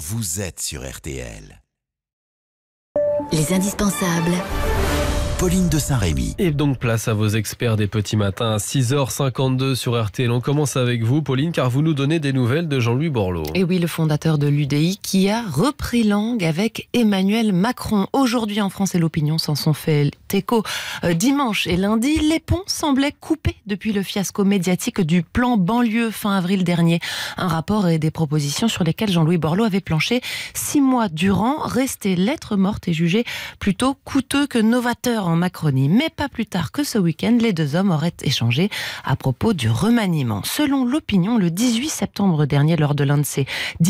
vous êtes sur RTL. Les indispensables. Pauline de Saint-Rémy. Et donc place à vos experts des petits matins à 6h52 sur RTL. On commence avec vous, Pauline, car vous nous donnez des nouvelles de Jean-Louis Borloo. Et eh oui, le fondateur de l'UDI qui a repris langue avec Emmanuel Macron. Aujourd'hui en France et l'opinion s'en sont fait écho. Euh, dimanche et lundi, les ponts semblaient coupés depuis le fiasco médiatique du plan banlieue fin avril dernier. Un rapport et des propositions sur lesquelles Jean-Louis Borloo avait planché six mois durant, resté lettre morte et jugé plutôt coûteux que novateur en Macronie. Mais pas plus tard que ce week-end, les deux hommes auraient échangé à propos du remaniement. Selon l'opinion, le 18 septembre dernier, lors de l'un de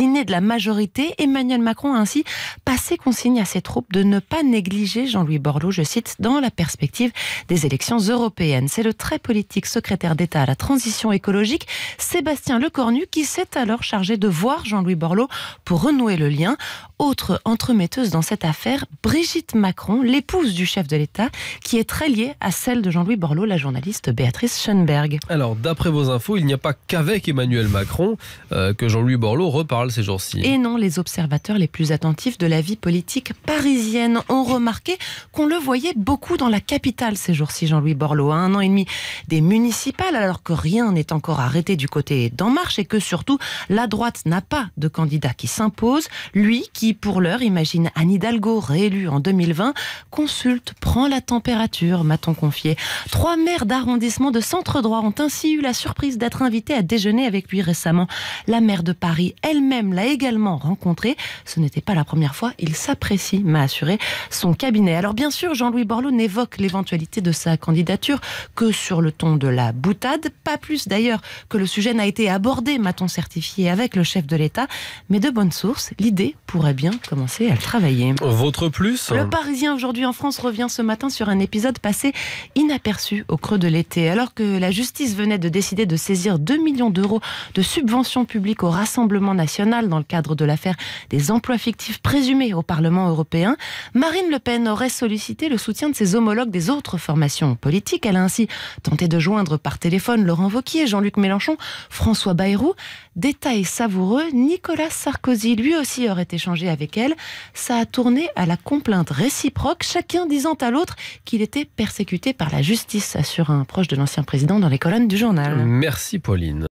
de la majorité, Emmanuel Macron a ainsi passer consigne à ses troupes de ne pas négliger Jean-Louis Borloo, je cite, dans la perspective des élections européennes. C'est le très politique secrétaire d'État à la transition écologique, Sébastien Lecornu, qui s'est alors chargé de voir Jean-Louis Borloo pour renouer le lien. Autre entremetteuse dans cette affaire, Brigitte Macron, l'épouse du chef de l'État, qui est très liée à celle de Jean-Louis Borloo, la journaliste Béatrice Schoenberg. Alors, d'après vos infos, il n'y a pas qu'avec Emmanuel Macron euh, que Jean-Louis Borloo reparle ces jours-ci. Et non, les observateurs les plus attentifs de la vie politique parisienne ont remarqué qu'on le voyait beaucoup dans la capitale ces jours-ci, Jean-Louis Borloo, un an et demi des municipales, alors que rien n'est encore arrêté du côté d'En Marche et que surtout la droite n'a pas de candidat qui s'impose. Lui qui pour l'heure, imagine Anne Hidalgo, réélue en 2020, consulte, prend la température, m'a-t-on confié. Trois maires d'arrondissement de centre droit ont ainsi eu la surprise d'être invités à déjeuner avec lui récemment. La maire de Paris elle-même l'a également rencontré. Ce n'était pas la première fois. Il s'apprécie, m'a assuré son cabinet. Alors bien sûr, Jean-Louis Borloo n'évoque l'éventualité de sa candidature que sur le ton de la boutade. Pas plus d'ailleurs que le sujet n'a été abordé, m'a-t-on certifié, avec le chef de l'État. Mais de bonne source, l'idée pourrait bien commencer à travailler. Votre plus Le Parisien aujourd'hui en France revient ce matin sur un épisode passé inaperçu au creux de l'été. Alors que la justice venait de décider de saisir 2 millions d'euros de subventions publiques au Rassemblement national dans le cadre de l'affaire des emplois fictifs présumés au Parlement européen, Marine Le Pen aurait sollicité le soutien de ses homologues des autres formations politiques. Elle a ainsi tenté de joindre par téléphone Laurent Vauquier, Jean-Luc Mélenchon, François Bayrou. Détail savoureux, Nicolas Sarkozy lui aussi aurait échangé avec elle, ça a tourné à la complainte réciproque, chacun disant à l'autre qu'il était persécuté par la justice, assure un proche de l'ancien président dans les colonnes du journal. Merci Pauline.